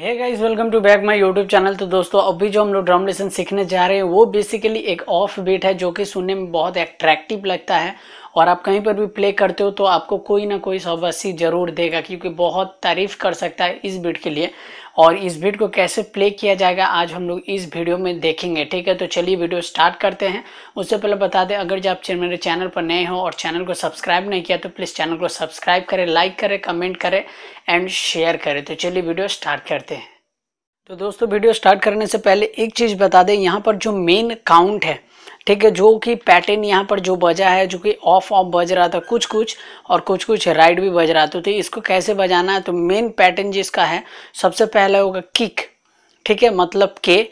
है guys welcome to back my YouTube channel तो दोस्तों अभी जो हम लोग ड्रम लेसन सीखने जा रहे हैं वो बेसिकली एक ऑफ बीट है जो कि सुनने में बहुत अट्रैक्टिव लगता है और आप कहीं पर भी प्ले करते हो तो आपको कोई ना कोई सौ जरूर देगा क्योंकि बहुत तारीफ कर सकता है इस बीट के लिए और इस बीट को कैसे प्ले किया जाएगा आज हम लोग इस वीडियो में देखेंगे ठीक है तो चलिए वीडियो स्टार्ट करते हैं उससे पहले बता दें अगर आप मेरे चैनल पर नए हो और चैनल को सब्सक्राइब नहीं किया तो प्लीज़ चैनल को सब्सक्राइब करें लाइक करें कमेंट करें एंड शेयर करें तो चलिए वीडियो स्टार्ट करते हैं तो दोस्तों वीडियो स्टार्ट करने से पहले एक चीज़ बता दें यहाँ पर जो मेन काउंट है ठीक है जो कि पैटर्न यहाँ पर जो बजा है जो कि ऑफ ऑफ बज रहा था कुछ कुछ और कुछ कुछ राइट भी बज रहा था तो इसको कैसे बजाना है तो मेन पैटर्न जिसका है सबसे पहला होगा किक ठीक है मतलब के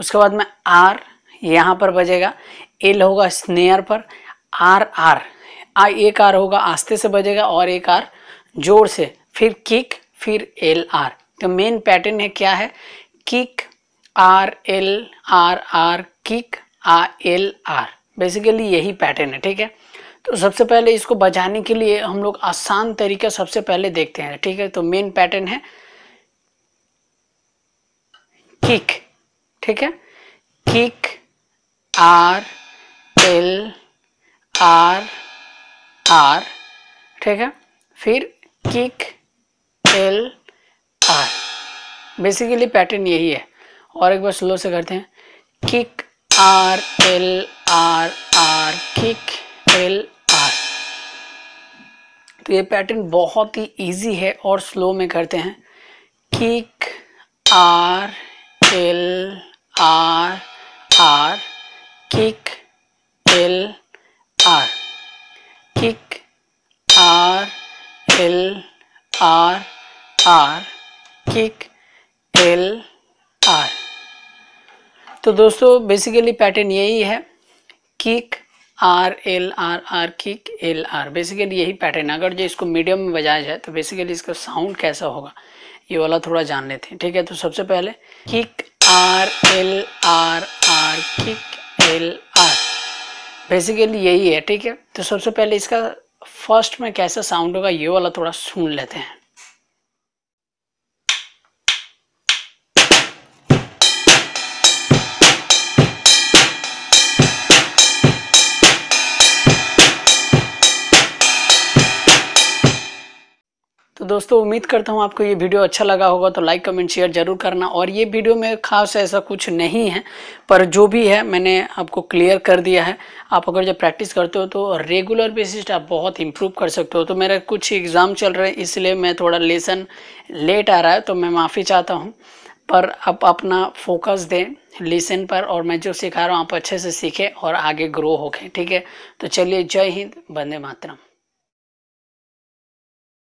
उसके बाद में आर यहाँ पर बजेगा एल होगा स्नेयर पर आर आर आ एक आर होगा आस्ते से बजेगा और एक आर जोर से फिर किक फिर एल आर तो मेन पैटर्न है क्या है kick R L R R kick R L R basically यही पैटर्न है ठीक है तो सबसे पहले इसको बचाने के लिए हम लोग आसान तरीका सबसे पहले देखते हैं ठीक है तो मेन पैटर्न है किक ठीक है kick R L R R ठीक है फिर kick L R basically pattern यही है और एक बार स्लो से करते हैं kick R L R R kick L R तो ये पैटर्न बहुत ही इजी है और स्लो में करते हैं kick R L R R kick L R kick R L R R kick L तो दोस्तों बेसिकली पैटर्न यही है kick R L R R kick L R basically यही पैटर्न अगर जो इसको मीडियम में बजाया जाए तो बेसिकली इसका साउंड कैसा होगा ये वाला थोड़ा जान लेते हैं ठीक है तो सबसे पहले kick R L R R kick L R basically यही है ठीक है तो सबसे पहले इसका फर्स्ट में कैसा साउंड होगा ये वाला थोड़ा सुन लेते हैं तो दोस्तों उम्मीद करता हूँ आपको ये वीडियो अच्छा लगा होगा तो लाइक कमेंट शेयर जरूर करना और ये वीडियो में खास ऐसा कुछ नहीं है पर जो भी है मैंने आपको क्लियर कर दिया है आप अगर जब प्रैक्टिस करते हो तो रेगुलर बेसिस आप बहुत इम्प्रूव कर सकते हो तो मेरा कुछ एग्ज़ाम चल रहे हैं इसलिए मैं थोड़ा लेसन लेट आ रहा है तो मैं माफ़ी चाहता हूँ पर आप अपना फोकस दें लेसन पर और मैं जो सिखा रहा हूँ आप अच्छे से सीखें और आगे ग्रो हो ठीक है तो चलिए जय हिंद बंदे मातरम